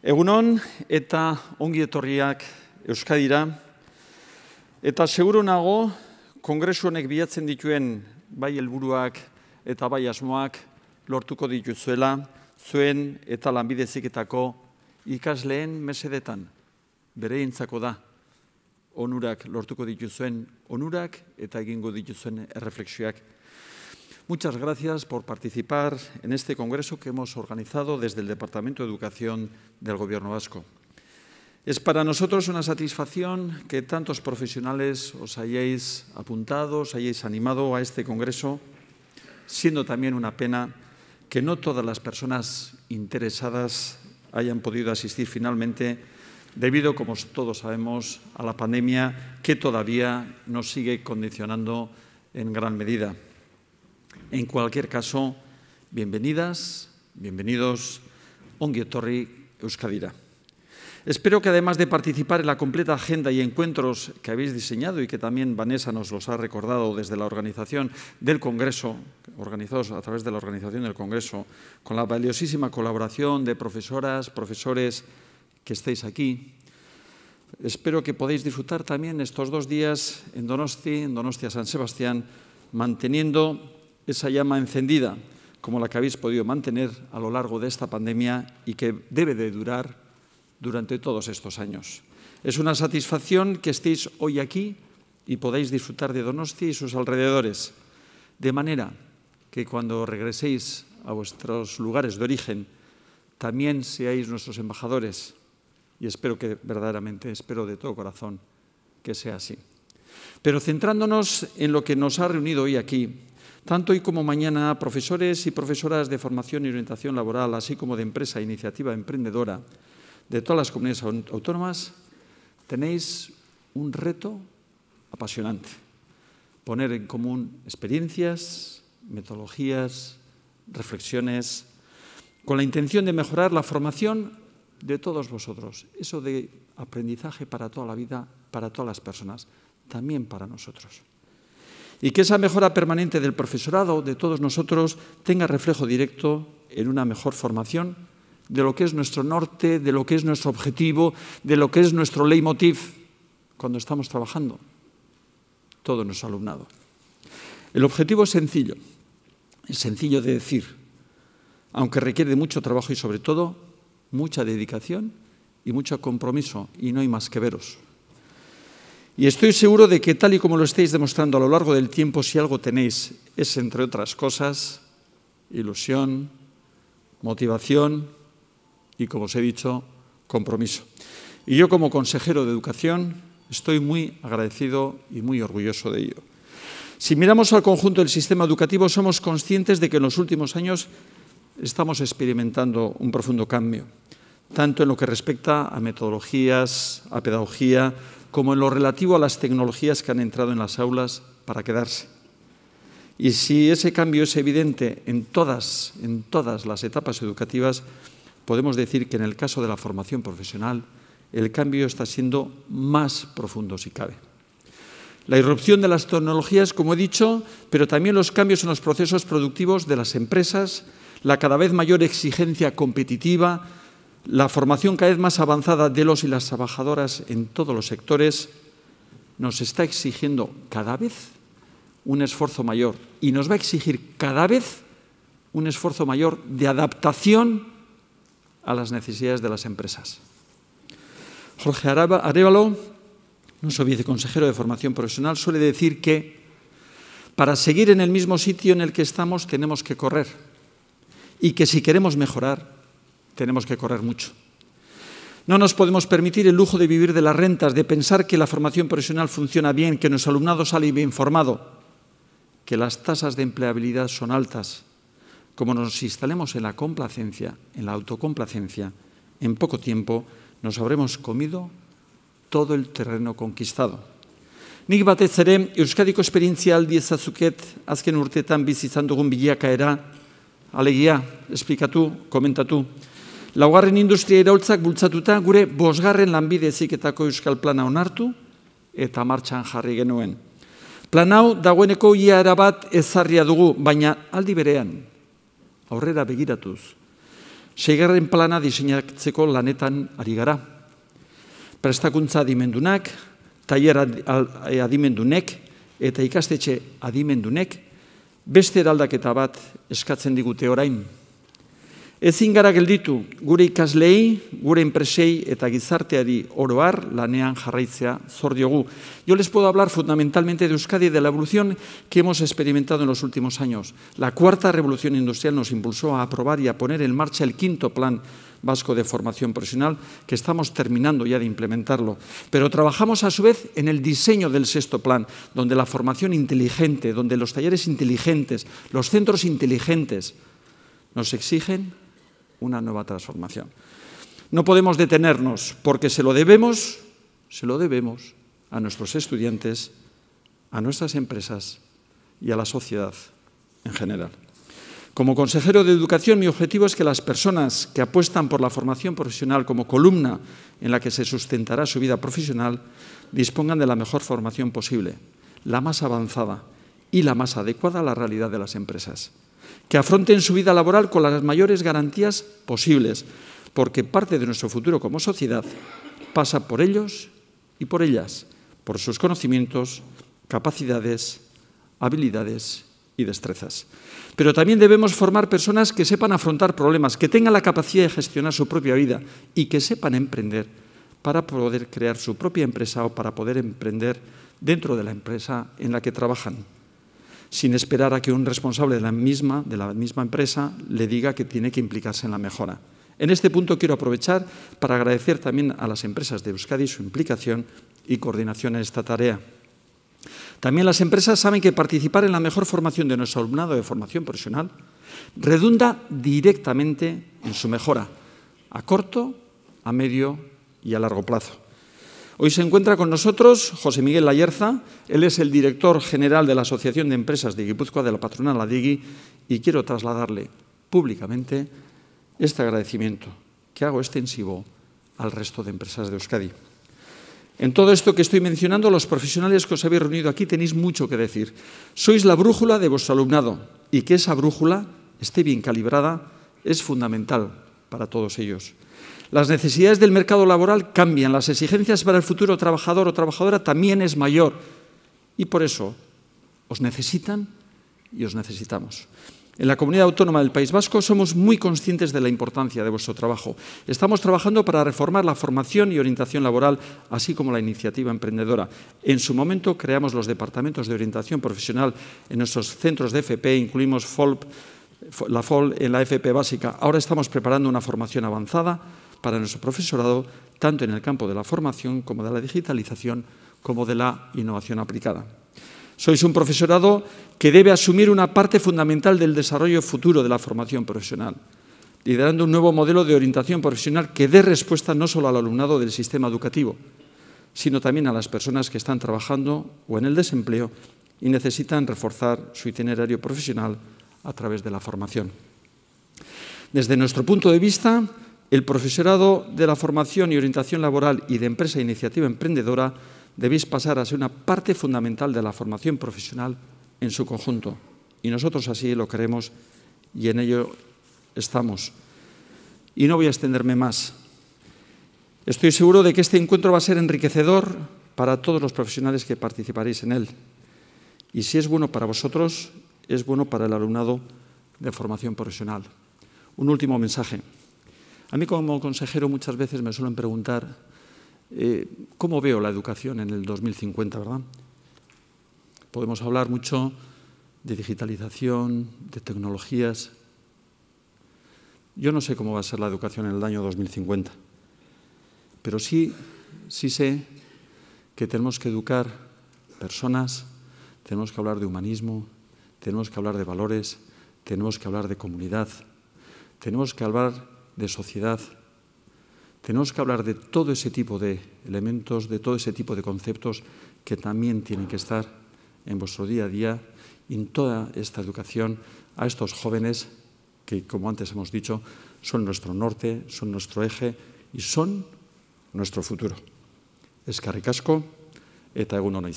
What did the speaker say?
Egunon eta ongi etorriak Euskadira. Eta seguro nago kongresu honek bilatzen dituen bai helburuak eta bai asmoak lortuko dituzuela zuen eta lanbideziketako ikasleen mesedetan bereintzako da onurak lortuko dituzuen onurak eta egingo dituzuen erreflexioak Muchas gracias por participar en este congreso que hemos organizado desde el Departamento de Educación del Gobierno Vasco. Es para nosotros una satisfacción que tantos profesionales os hayáis apuntado, os hayáis animado a este congreso, siendo también una pena que no todas las personas interesadas hayan podido asistir finalmente debido, como todos sabemos, a la pandemia que todavía nos sigue condicionando en gran medida. En cualquier caso, bienvenidas, bienvenidos Ongi Euskadira. Espero que además de participar en la completa agenda y encuentros que habéis diseñado y que también Vanessa nos los ha recordado desde la organización del Congreso, organizados a través de la organización del Congreso, con la valiosísima colaboración de profesoras, profesores que estéis aquí, espero que podáis disfrutar también estos dos días en Donosti, en Donostia San Sebastián, manteniendo esa llama encendida como la que habéis podido mantener a lo largo de esta pandemia y que debe de durar durante todos estos años. Es una satisfacción que estéis hoy aquí y podáis disfrutar de Donosti y sus alrededores, de manera que cuando regreséis a vuestros lugares de origen, también seáis nuestros embajadores y espero que verdaderamente, espero de todo corazón que sea así. Pero centrándonos en lo que nos ha reunido hoy aquí, tanto hoy como mañana, profesores y profesoras de formación y orientación laboral, así como de empresa e iniciativa emprendedora de todas las comunidades autónomas, tenéis un reto apasionante. Poner en común experiencias, metodologías, reflexiones, con la intención de mejorar la formación de todos vosotros. Eso de aprendizaje para toda la vida, para todas las personas, también para nosotros y que esa mejora permanente del profesorado, de todos nosotros, tenga reflejo directo en una mejor formación de lo que es nuestro norte, de lo que es nuestro objetivo, de lo que es nuestro leitmotiv cuando estamos trabajando, todo nuestro alumnado. El objetivo es sencillo, es sencillo de decir, aunque requiere de mucho trabajo y sobre todo mucha dedicación y mucho compromiso, y no hay más que veros. Y estoy seguro de que tal y como lo estáis demostrando a lo largo del tiempo, si algo tenéis, es entre otras cosas ilusión, motivación y, como os he dicho, compromiso. Y yo como consejero de educación estoy muy agradecido y muy orgulloso de ello. Si miramos al conjunto del sistema educativo, somos conscientes de que en los últimos años estamos experimentando un profundo cambio tanto en lo que respecta a metodologías, a pedagogía, como en lo relativo a las tecnologías que han entrado en las aulas para quedarse. Y si ese cambio es evidente en todas, en todas las etapas educativas, podemos decir que en el caso de la formación profesional, el cambio está siendo más profundo si cabe. La irrupción de las tecnologías, como he dicho, pero también los cambios en los procesos productivos de las empresas, la cada vez mayor exigencia competitiva, la formación cada vez más avanzada de los y las trabajadoras en todos los sectores nos está exigiendo cada vez un esfuerzo mayor y nos va a exigir cada vez un esfuerzo mayor de adaptación a las necesidades de las empresas. Jorge Arevalo, nuestro viceconsejero de formación profesional, suele decir que para seguir en el mismo sitio en el que estamos tenemos que correr y que si queremos mejorar tenemos que correr mucho. No nos podemos permitir el lujo de vivir de las rentas, de pensar que la formación profesional funciona bien, que nuestro alumnado sale bien formado, que las tasas de empleabilidad son altas. Como nos instalemos en la complacencia, en la autocomplacencia, en poco tiempo nos habremos comido todo el terreno conquistado. Nik batez ere, Euskadiko esperientzia aldi ezazuket, azken urteetan villa dugun bilakaera, alegia, comenta tú. Laugarren industria iraultzak bultzatuta gure bosgarren lanbide ziketako euskal plana onartu eta martxan jarri genuen. Plan hau dagoeneko ia erabat ezarria dugu, baina aldi berean, aurrera begiratuz, seigarren plana diseinatzeko lanetan ari gara. Prestakuntza adimendunak, taier adimendunek eta ikastetxe adimendunek, beste eraldaketa bat eskatzen digute orain. Ezin gara gure ikaslei, gure enpresei lanean Yo les puedo hablar fundamentalmente de Euskadi y de la evolución que hemos experimentado en los últimos años. La cuarta revolución industrial nos impulsó a aprobar y a poner en marcha el quinto plan vasco de formación profesional, que estamos terminando ya de implementarlo. Pero trabajamos a su vez en el diseño del sexto plan, donde la formación inteligente, donde los talleres inteligentes, los centros inteligentes, nos exigen una nueva transformación. No podemos detenernos porque se lo debemos, se lo debemos a nuestros estudiantes, a nuestras empresas y a la sociedad en general. Como consejero de educación, mi objetivo es que las personas que apuestan por la formación profesional como columna en la que se sustentará su vida profesional dispongan de la mejor formación posible, la más avanzada y la más adecuada a la realidad de las empresas que afronten su vida laboral con las mayores garantías posibles, porque parte de nuestro futuro como sociedad pasa por ellos y por ellas, por sus conocimientos, capacidades, habilidades y destrezas. Pero también debemos formar personas que sepan afrontar problemas, que tengan la capacidad de gestionar su propia vida y que sepan emprender para poder crear su propia empresa o para poder emprender dentro de la empresa en la que trabajan sin esperar a que un responsable de la misma, de la misma empresa le diga que tiene que implicarse en la mejora. En este punto quiero aprovechar para agradecer también a las empresas de Euskadi su implicación y coordinación en esta tarea. También las empresas saben que participar en la mejor formación de nuestro alumnado de formación profesional redunda directamente en su mejora a corto, a medio y a largo plazo. Hoy se encuentra con nosotros José Miguel Layerza. Él es el director general de la Asociación de Empresas de Guipúzcoa de la Patronal ADIGI y quiero trasladarle públicamente este agradecimiento que hago extensivo al resto de empresas de Euskadi. En todo esto que estoy mencionando, los profesionales que os habéis reunido aquí tenéis mucho que decir. Sois la brújula de vuestro alumnado y que esa brújula esté bien calibrada es fundamental para todos ellos. Las necesidades del mercado laboral cambian, las exigencias para el futuro trabajador o trabajadora también es mayor y por eso os necesitan y os necesitamos. En la comunidad autónoma del País Vasco somos muy conscientes de la importancia de vuestro trabajo. Estamos trabajando para reformar la formación y orientación laboral, así como la iniciativa emprendedora. En su momento creamos los departamentos de orientación profesional en nuestros centros de FP, incluimos FOLP, la FOL en la FP básica. Ahora estamos preparando una formación avanzada para nuestro profesorado, tanto en el campo de la formación como de la digitalización, como de la innovación aplicada. Sois un profesorado que debe asumir una parte fundamental del desarrollo futuro de la formación profesional, liderando un nuevo modelo de orientación profesional que dé respuesta no solo al alumnado del sistema educativo, sino también a las personas que están trabajando o en el desempleo y necesitan reforzar su itinerario profesional a través de la formación. Desde nuestro punto de vista, el profesorado de la formación y orientación laboral y de empresa e iniciativa emprendedora debéis pasar a ser una parte fundamental de la formación profesional en su conjunto. Y nosotros así lo creemos y en ello estamos. Y no voy a extenderme más. Estoy seguro de que este encuentro va a ser enriquecedor para todos los profesionales que participaréis en él. Y si es bueno para vosotros, es bueno para el alumnado de formación profesional. Un último mensaje. A mí como consejero muchas veces me suelen preguntar eh, cómo veo la educación en el 2050, ¿verdad? Podemos hablar mucho de digitalización, de tecnologías. Yo no sé cómo va a ser la educación en el año 2050, pero sí, sí sé que tenemos que educar personas, tenemos que hablar de humanismo, tenemos que hablar de valores, tenemos que hablar de comunidad, tenemos que hablar de sociedad, tenemos que hablar de todo ese tipo de elementos, de todo ese tipo de conceptos que también tienen que estar en vuestro día a día, en toda esta educación a estos jóvenes que, como antes hemos dicho, son nuestro norte, son nuestro eje y son nuestro futuro. Es eta egun hona